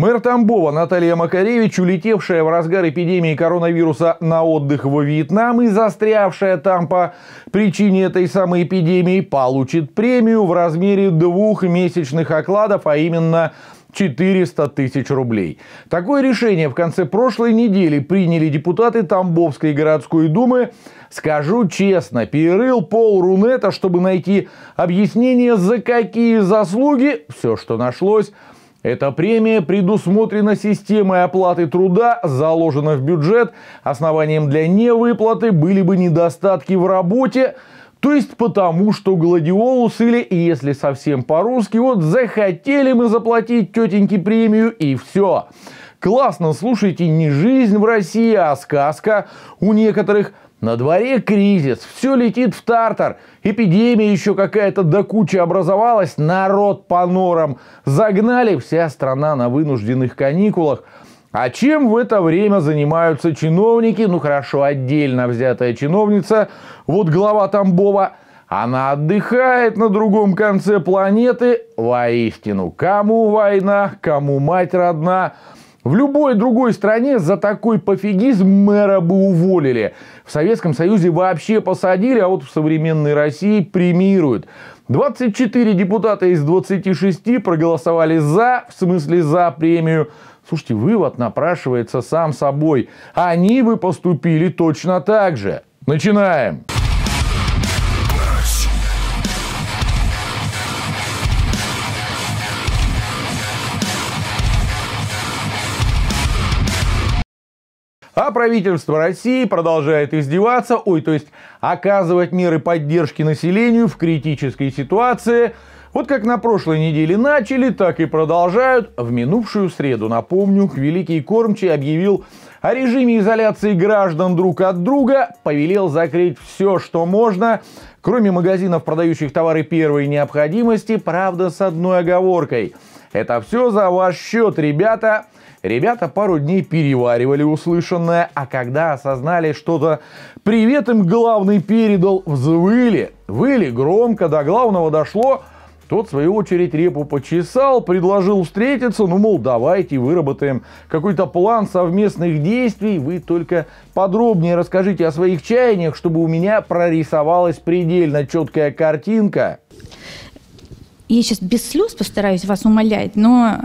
Мэр Тамбова Наталья Макаревич, улетевшая в разгар эпидемии коронавируса на отдых во Вьетнам и застрявшая там по причине этой самой эпидемии, получит премию в размере двух месячных окладов, а именно 400 тысяч рублей. Такое решение в конце прошлой недели приняли депутаты Тамбовской городской думы. Скажу честно, перерыл пол Рунета, чтобы найти объяснение, за какие заслуги, все, что нашлось, эта премия предусмотрена системой оплаты труда, заложена в бюджет. Основанием для невыплаты были бы недостатки в работе, то есть потому, что гладиолус или, если совсем по-русски, вот захотели мы заплатить тетеньке премию и все. Классно, слушайте, не жизнь в России, а сказка. У некоторых – на дворе кризис, все летит в тартар, эпидемия еще какая-то до кучи образовалась, народ по норам загнали, вся страна на вынужденных каникулах. А чем в это время занимаются чиновники? Ну хорошо, отдельно взятая чиновница, вот глава Тамбова, она отдыхает на другом конце планеты. Воистину, кому война, кому мать родна – в любой другой стране за такой пофигизм мэра бы уволили. В Советском Союзе вообще посадили, а вот в современной России премируют. 24 депутата из 26 проголосовали за, в смысле за премию. Слушайте, вывод напрашивается сам собой. Они бы поступили точно так же. Начинаем. А правительство России продолжает издеваться, ой, то есть оказывать меры поддержки населению в критической ситуации. Вот как на прошлой неделе начали, так и продолжают. В минувшую среду, напомню, Великий Кормчий объявил о режиме изоляции граждан друг от друга, повелел закрыть все, что можно, кроме магазинов, продающих товары первой необходимости, правда, с одной оговоркой. Это все за ваш счет, ребята. Ребята пару дней переваривали услышанное, а когда осознали что-то «Привет им главный передал!» взвыли. Выли громко, до главного дошло – тот, в свою очередь, репу почесал, предложил встретиться, ну, мол, давайте выработаем какой-то план совместных действий, вы только подробнее расскажите о своих чаяниях, чтобы у меня прорисовалась предельно четкая картинка я сейчас без слез постараюсь вас умолять, но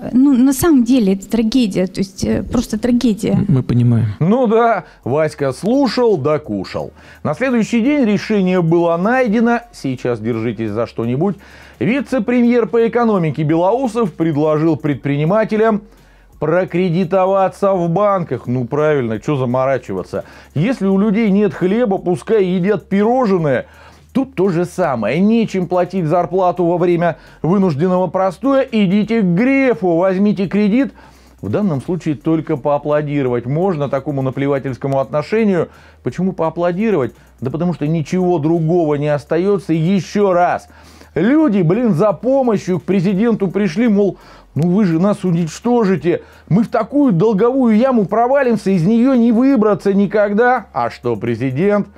э, ну, на самом деле это трагедия, то есть э, просто трагедия. Мы понимаем. Ну да, Васька слушал, докушал. На следующий день решение было найдено, сейчас держитесь за что-нибудь. Вице-премьер по экономике Белоусов предложил предпринимателям прокредитоваться в банках. Ну правильно, что заморачиваться. Если у людей нет хлеба, пускай едят пирожные – Тут то же самое. Нечем платить зарплату во время вынужденного простоя. Идите к Грефу, возьмите кредит. В данном случае только поаплодировать можно такому наплевательскому отношению. Почему поаплодировать? Да потому что ничего другого не остается. Еще раз. Люди, блин, за помощью к президенту пришли, мол, ну вы же нас уничтожите. Мы в такую долговую яму провалимся, из нее не выбраться никогда. А что президент?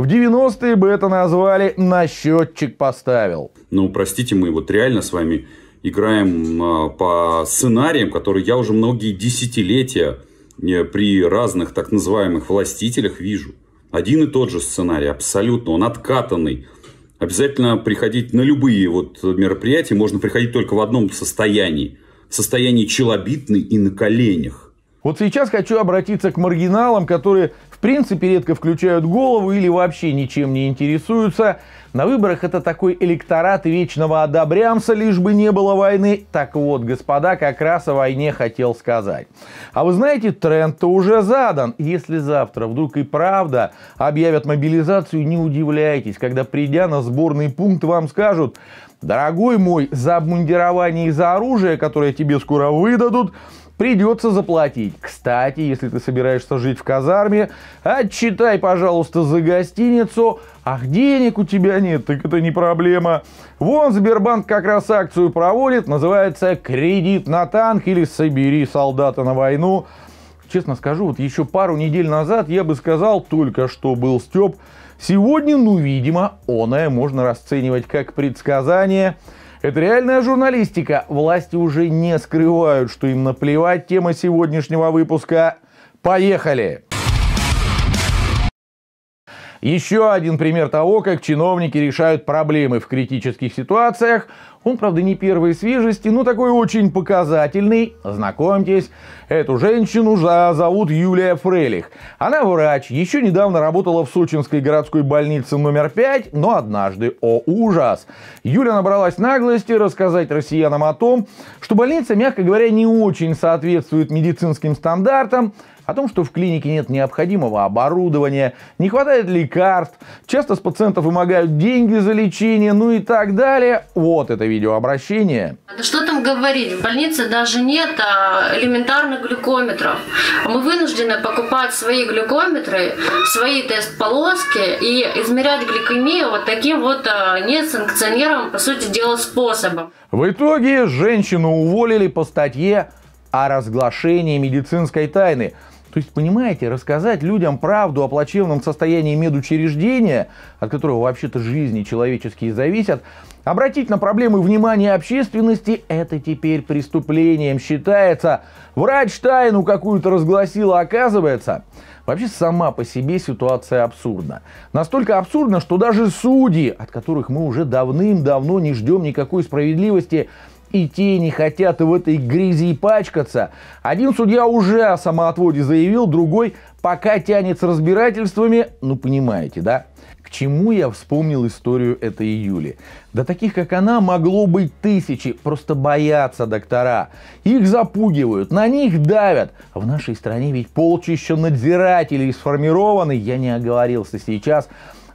В 90-е бы это назвали «на счетчик поставил». Ну, простите, мы вот реально с вами играем а, по сценариям, которые я уже многие десятилетия при разных так называемых властителях вижу. Один и тот же сценарий, абсолютно, он откатанный. Обязательно приходить на любые вот мероприятия, можно приходить только в одном состоянии. В состоянии челобитный и на коленях. Вот сейчас хочу обратиться к маргиналам, которые в принципе редко включают голову или вообще ничем не интересуются. На выборах это такой электорат вечного одобрямса, лишь бы не было войны. Так вот, господа, как раз о войне хотел сказать. А вы знаете, тренд-то уже задан. Если завтра вдруг и правда объявят мобилизацию, не удивляйтесь, когда придя на сборный пункт вам скажут, дорогой мой, за обмундирование и за оружие, которое тебе скоро выдадут, придется заплатить. Кстати, если ты собираешься жить в казарме, отчитай, пожалуйста, за гостиницу, Ах, денег у тебя нет, так это не проблема. Вон Сбербанк как раз акцию проводит, называется «Кредит на танк» или «Собери солдата на войну». Честно скажу, вот еще пару недель назад я бы сказал, только что был Степ. Сегодня, ну, видимо, оное можно расценивать как предсказание – это реальная журналистика. Власти уже не скрывают, что им наплевать. Тема сегодняшнего выпуска. Поехали! Еще один пример того, как чиновники решают проблемы в критических ситуациях. Он, правда, не первой свежести, но такой очень показательный. Знакомьтесь, эту женщину зовут Юлия Фрелих. Она врач, еще недавно работала в сочинской городской больнице номер 5, но однажды, о ужас, Юля набралась наглости рассказать россиянам о том, что больница, мягко говоря, не очень соответствует медицинским стандартам, о том, что в клинике нет необходимого оборудования, не хватает лекарств, часто с пациентов вымогают деньги за лечение, ну и так далее. Вот это видеообращение. Да что там говорить, в больнице даже нет а, элементарных глюкометров. Мы вынуждены покупать свои глюкометры, свои тест-полоски и измерять гликемию вот таким вот а, несанкционированным, по сути дела, способом. В итоге женщину уволили по статье о разглашении медицинской тайны – то есть, понимаете, рассказать людям правду о плачевном состоянии медучреждения, от которого вообще-то жизни человеческие зависят, обратить на проблемы внимания общественности – это теперь преступлением считается. Врач тайну какую-то разгласила, оказывается. Вообще сама по себе ситуация абсурдна. Настолько абсурдна, что даже судьи, от которых мы уже давным-давно не ждем никакой справедливости, и те не хотят в этой грязи пачкаться. Один судья уже о самоотводе заявил, другой пока тянет с разбирательствами, ну понимаете, да? К чему я вспомнил историю этой июли? Да таких, как она, могло быть тысячи, просто боятся доктора. Их запугивают, на них давят. В нашей стране ведь полчища надзирателей сформированы, я не оговорился сейчас,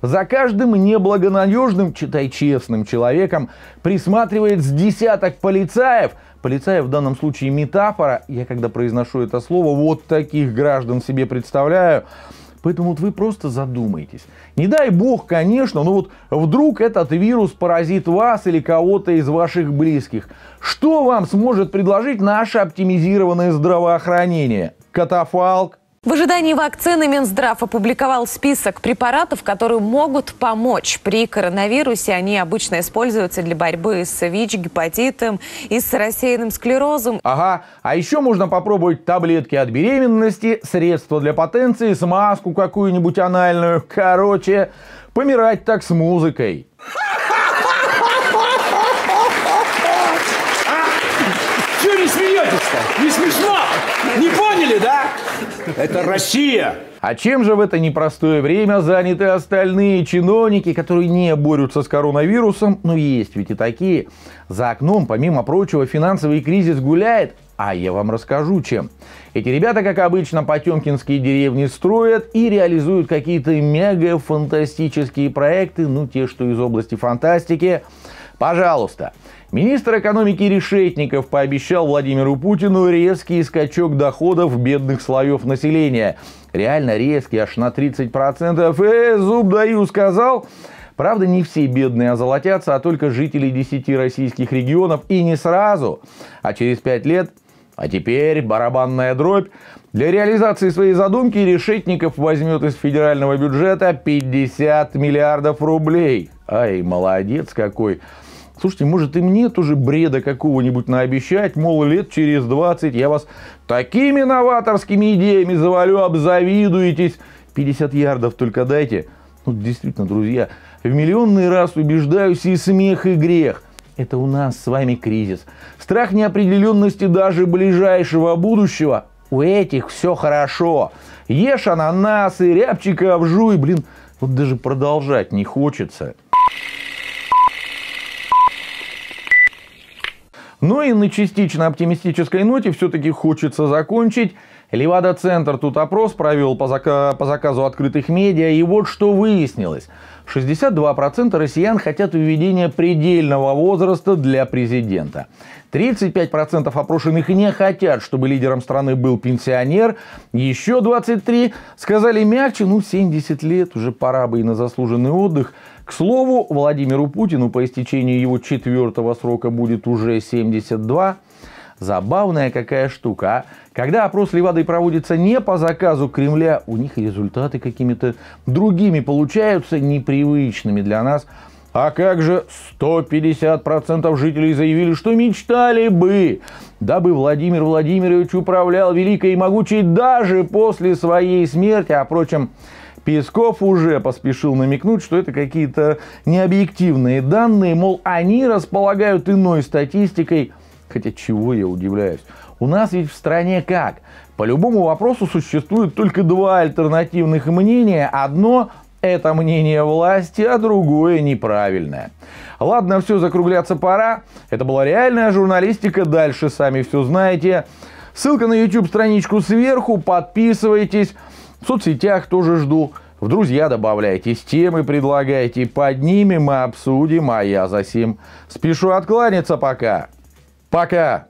за каждым неблагонадежным, читай честным человеком, присматривает с десяток полицаев. Полицаи в данном случае метафора. Я когда произношу это слово, вот таких граждан себе представляю. Поэтому вот вы просто задумайтесь. Не дай бог, конечно, но вот вдруг этот вирус поразит вас или кого-то из ваших близких. Что вам сможет предложить наше оптимизированное здравоохранение? Катафалк, в ожидании вакцины Минздрав опубликовал список препаратов, которые могут помочь при коронавирусе. Они обычно используются для борьбы с ВИЧ, гепатитом и с рассеянным склерозом. Ага, а еще можно попробовать таблетки от беременности, средства для потенции, смазку какую-нибудь анальную. Короче, помирать так с музыкой. это? Не смешно! Не поняли, да? Это Россия! А чем же в это непростое время заняты остальные чиновники, которые не борются с коронавирусом? Ну, есть ведь и такие. За окном, помимо прочего, финансовый кризис гуляет, а я вам расскажу, чем. Эти ребята, как обычно, потемкинские деревни строят и реализуют какие-то мега-фантастические проекты, ну, те, что из области фантастики – Пожалуйста. Министр экономики Решетников пообещал Владимиру Путину резкий скачок доходов бедных слоев населения. Реально резкий, аж на 30%. Э, зуб даю, сказал. Правда, не все бедные озолотятся, а только жители 10 российских регионов. И не сразу, а через 5 лет а теперь барабанная дробь. Для реализации своей задумки Решетников возьмет из федерального бюджета 50 миллиардов рублей. Ай, молодец какой. Слушайте, может и мне тоже бреда какого-нибудь наобещать, мол, лет через 20 я вас такими новаторскими идеями завалю, обзавидуетесь. 50 ярдов только дайте. Ну, действительно, друзья, в миллионный раз убеждаюсь и смех, и грех. Это у нас с вами кризис. Страх неопределенности даже ближайшего будущего. У этих все хорошо. Ешь ананасы, рябчика обжуй. Блин, вот даже продолжать не хочется. Ну и на частично оптимистической ноте все-таки хочется закончить. Левада-центр тут опрос провел по, зака по заказу открытых медиа, и вот что выяснилось. 62% россиян хотят введения предельного возраста для президента. 35% опрошенных не хотят, чтобы лидером страны был пенсионер. Еще 23% сказали мягче, ну 70 лет, уже пора бы и на заслуженный отдых – к слову, Владимиру Путину по истечении его четвертого срока будет уже 72. Забавная какая штука, а? Когда опрос Левады проводится не по заказу Кремля, у них результаты какими-то другими получаются, непривычными для нас. А как же 150% жителей заявили, что мечтали бы, дабы Владимир Владимирович управлял великой и могучей даже после своей смерти, а впрочем, Песков уже поспешил намекнуть, что это какие-то необъективные данные, мол, они располагают иной статистикой. Хотя чего я удивляюсь? У нас ведь в стране как? По любому вопросу существует только два альтернативных мнения. Одно это мнение власти, а другое неправильное. Ладно, все, закругляться пора. Это была реальная журналистика, дальше сами все знаете. Ссылка на YouTube-страничку сверху, подписывайтесь. В соцсетях тоже жду. В друзья добавляйте, темы предлагайте, поднимем и обсудим, а я за сим. Спешу откланяться пока. Пока!